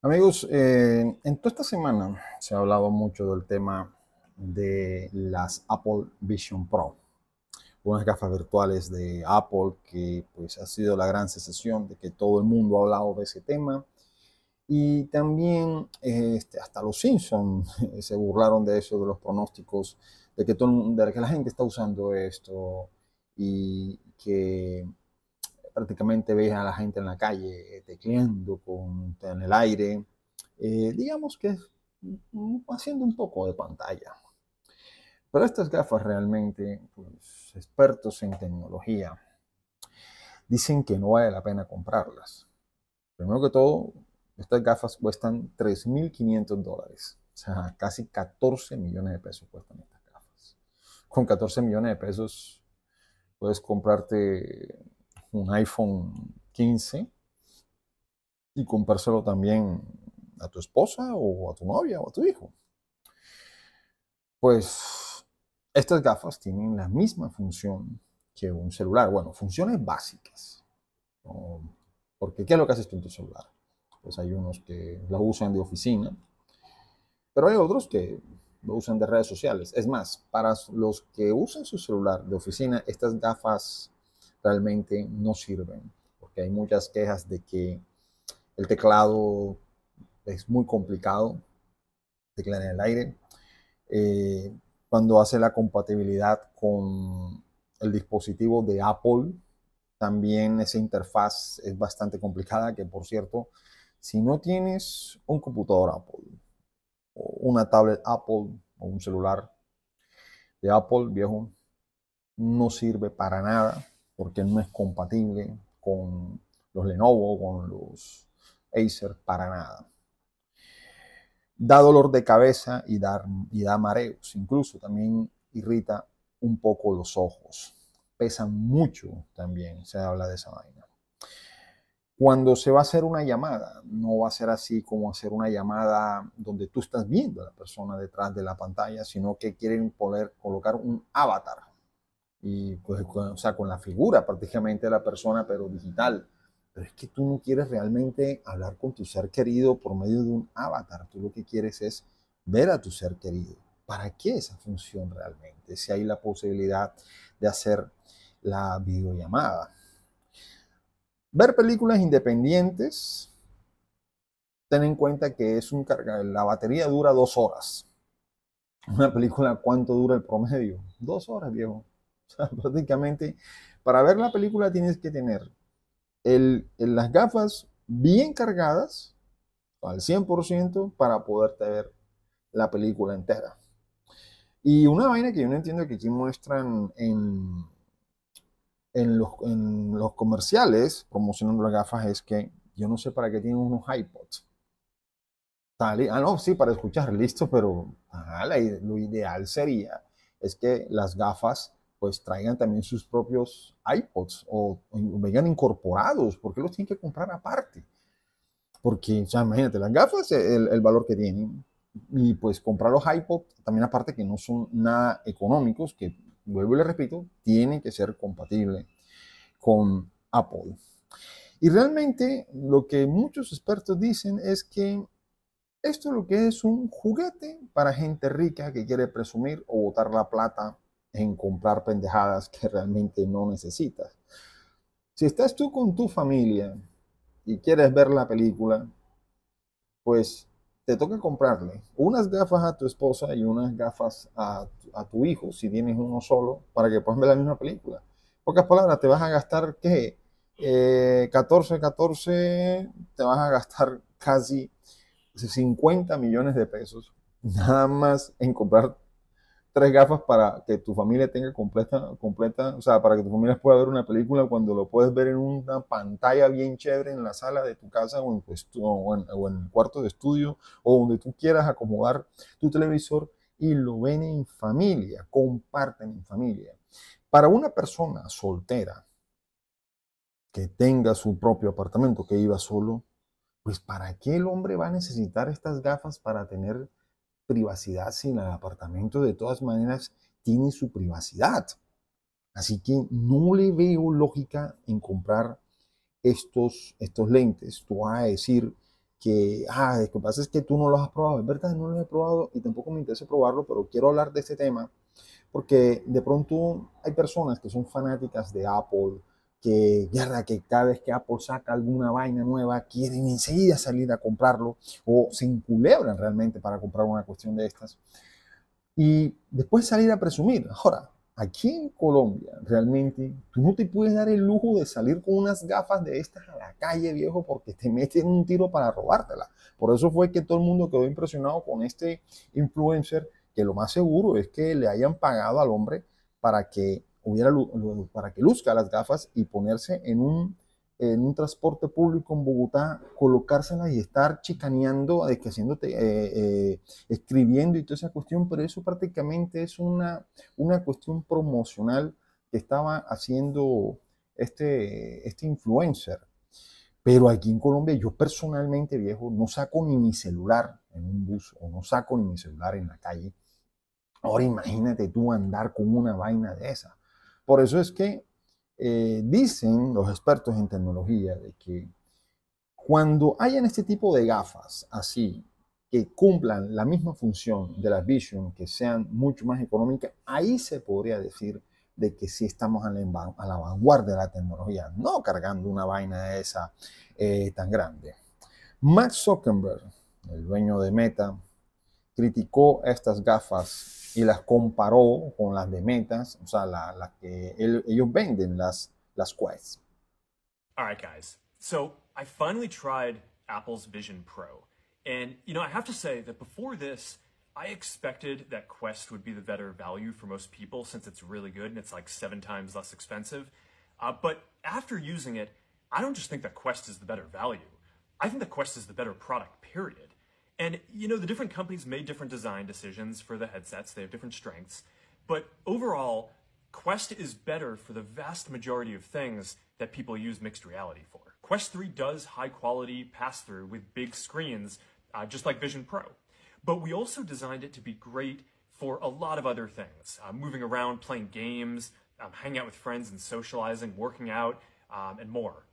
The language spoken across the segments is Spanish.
Amigos, eh, en toda esta semana se ha hablado mucho del tema de las Apple Vision Pro, unas gafas virtuales de Apple que pues ha sido la gran sensación de que todo el mundo ha hablado de ese tema y también este, hasta los Simpsons se burlaron de eso, de los pronósticos, de que, todo, de que la gente está usando esto y que prácticamente ves a la gente en la calle eh, tecleando con, en el aire, eh, digamos que haciendo un poco de pantalla. Pero estas gafas realmente, pues, expertos en tecnología, dicen que no vale la pena comprarlas. Primero que todo, estas gafas cuestan 3.500 dólares. O sea, casi 14 millones de pesos cuestan estas gafas. Con 14 millones de pesos puedes comprarte un iPhone 15 y compárselo también a tu esposa o a tu novia o a tu hijo. Pues estas gafas tienen la misma función que un celular. Bueno, funciones básicas. Porque ¿qué es lo que haces tú en tu celular? Pues hay unos que la usan de oficina, pero hay otros que lo usan de redes sociales. Es más, para los que usan su celular de oficina, estas gafas realmente no sirven, porque hay muchas quejas de que el teclado es muy complicado, teclar en el aire. Eh, cuando hace la compatibilidad con el dispositivo de Apple, también esa interfaz es bastante complicada, que por cierto, si no tienes un computador Apple, o una tablet Apple, o un celular de Apple viejo, no sirve para nada porque no es compatible con los Lenovo, con los Acer, para nada. Da dolor de cabeza y da, mareos, incluso también irrita un poco los ojos. Pesan mucho también, se habla de esa vaina. Cuando se va a hacer una llamada, no va a ser así como hacer una llamada donde tú estás viendo a la persona detrás de la pantalla, sino que quieren poder colocar un avatar y pues, con, o sea, con la figura prácticamente la persona, pero digital. Pero es que tú no quieres realmente hablar con tu ser querido por medio de un avatar. Tú lo que quieres es ver a tu ser querido. ¿Para qué esa función realmente? Si hay la posibilidad de hacer la videollamada. Ver películas independientes, ten en cuenta que es un la batería dura dos horas. Una película, ¿cuánto dura el promedio? Dos horas, viejo. O sea, prácticamente, para ver la película tienes que tener las gafas bien cargadas al 100% para poderte ver la película entera. Y una vaina que yo no entiendo que aquí muestran en, en, los, comerciales promocionando las gafas es que yo no sé para qué tienen unos iPods. Ah, no, sí, para escuchar, listo, pero lo ideal sería es que las gafas pues traigan también sus propios iPods o, vengan incorporados, porque los tienen que comprar aparte. Porque, o sea, imagínate, las gafas, eh, el, valor que tienen, y pues comprar los iPods, también aparte que no son nada económicos, que vuelvo y le repito, tienen que ser compatibles con Apple. Y realmente lo que muchos expertos dicen es que esto es lo que es un juguete para gente rica que quiere presumir o botar la plata en comprar pendejadas que realmente no necesitas. Si estás tú con tu familia y quieres ver la película, pues te toca comprarle unas gafas a tu esposa y unas gafas a, tu hijo, si tienes uno solo, para que puedan ver la misma película. Pocas palabras, te vas a gastar, ¿qué? 14, eh, 14, te vas a gastar casi 50 millones de pesos nada más en comprar tres gafas para que tu familia tenga completa, completa, o sea, para que tu familia pueda ver una película cuando lo puedes ver en una pantalla bien chévere en la sala de tu casa o en, tu o o el cuarto de estudio o donde tú quieras acomodar tu televisor y lo ven en familia, comparten en familia. Para una persona soltera que tenga su propio apartamento, que iba solo, pues ¿para qué el hombre va a necesitar estas gafas para tener privacidad sin el apartamento, de todas maneras tiene su privacidad. Así que no le veo lógica en comprar estos, estos lentes. Tú vas a decir que, ah, lo que pasa es que tú no los has probado. Es verdad, no los he probado y tampoco me interesa probarlo, pero quiero hablar de este tema porque de pronto hay personas que son fanáticas de Apple, que, que cada vez que Apple saca alguna vaina nueva, quieren enseguida salir a comprarlo o se enculebran realmente para comprar una cuestión de estas. Y después salir a presumir. Ahora, aquí en Colombia, realmente, tú no te puedes dar el lujo de salir con unas gafas de estas a la calle, viejo, porque te meten un tiro para robártela. Por eso fue que todo el mundo quedó impresionado con este influencer, que lo más seguro es que le hayan pagado al hombre para que para que luzca las gafas y ponerse en un, en un transporte público en Bogotá, colocárselas y estar chicaneando, eh, eh, escribiendo y toda esa cuestión, pero eso prácticamente es una, una cuestión promocional que estaba haciendo este, este influencer. Pero aquí en Colombia yo personalmente, viejo, no saco ni mi celular en un bus o no saco ni mi celular en la calle. Ahora imagínate tú andar con una vaina de esa. Por eso es que eh, dicen los expertos en tecnología de que cuando hayan este tipo de gafas así, que cumplan la misma función de las Vision, que sean mucho más económicas, ahí se podría decir de que sí estamos a la, vanguardia de la tecnología, no cargando una vaina de esa eh, tan grande. Max Zuckerberg, el dueño de Meta, criticó estas gafas y las comparó con las de Metas, o sea, las la que el, ellos venden, las, las All right, guys. So I finally tried Apple's Vision Pro. And, you know, I have to say that before this, I expected that Quest would be the better value for most people since it's really good and it's like seven times less expensive. Uh, but after using it, I don't just think that Quest is the better value. I think that Quest is the better product, period. And you know, the different companies made different design decisions for the headsets. They have different strengths. But overall, Quest is better for the vast majority of things that people use mixed reality for. Quest 3 does high quality pass through with big screens, uh, just like Vision Pro. But we also designed it to be great for a lot of other things uh, moving around, playing games, um, hanging out with friends and socializing, working out, um, and more.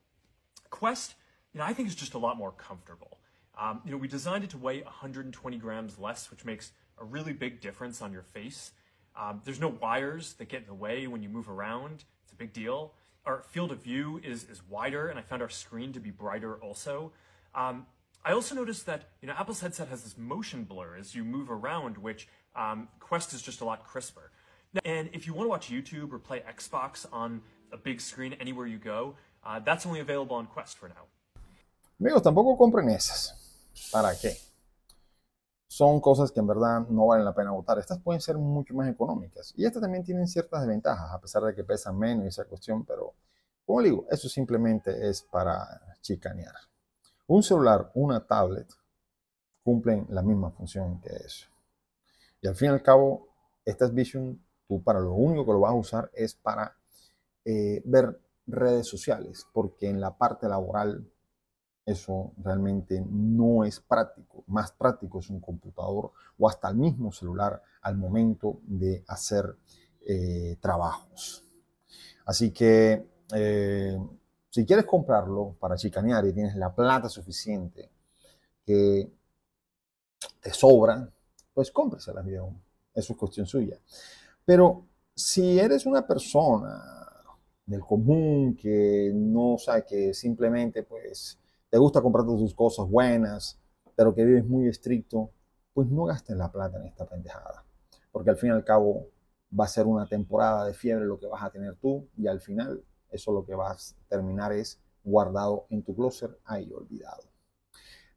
Quest, you know, I think is just a lot more comfortable. Um, you know, we designed it to weigh 120 grams less, which makes a really big difference on your face. Um, there's no wires that get in the way when you move around. It's a big deal. Our field of view is, is wider, and I found our screen to be brighter also. Um, I also noticed that you know Apple's headset has this motion blur as you move around, which um, Quest is just a lot crisper. And if you want to watch YouTube or play Xbox on a big screen anywhere you go, uh, that's only available on Quest for now. Amigos, tampoco compren esas. ¿Para qué? Son cosas que en verdad no valen la pena votar. Estas pueden ser mucho más económicas. Y estas también tienen ciertas desventajas, a pesar de que pesan menos y esa cuestión, pero como digo, eso simplemente es para chicanear. Un celular, una tablet, cumplen la misma función que eso. Y al fin y al cabo, estas Vision, tú para lo único que lo vas a usar es para eh, ver redes sociales, porque en la parte laboral eso realmente no es práctico. Más práctico es un computador o hasta el mismo celular al momento de hacer eh, trabajos. Así que eh, si quieres comprarlo para chicanear y tienes la plata suficiente que te sobra, pues el avión, Eso es cuestión suya. Pero si eres una persona del común que no sabe que simplemente pues te gusta comprar tus cosas buenas, pero que vives muy estricto, pues no gastes la plata en esta pendejada. Porque al fin y al cabo va a ser una temporada de fiebre lo que vas a tener tú y al final eso lo que vas a terminar es guardado en tu closet ahí olvidado.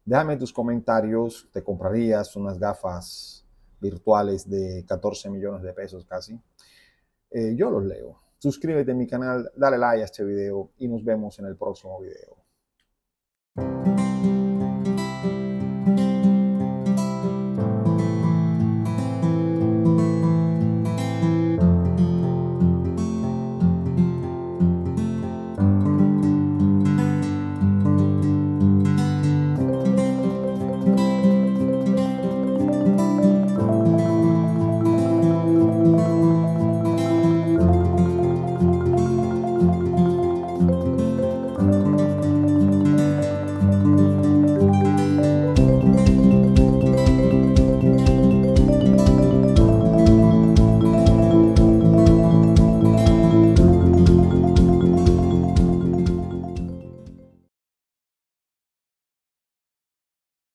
Déjame tus comentarios, te comprarías unas gafas virtuales de 14 millones de pesos casi. Eh, yo los leo. Suscríbete a mi canal, dale like a este video y nos vemos en el próximo video. thank you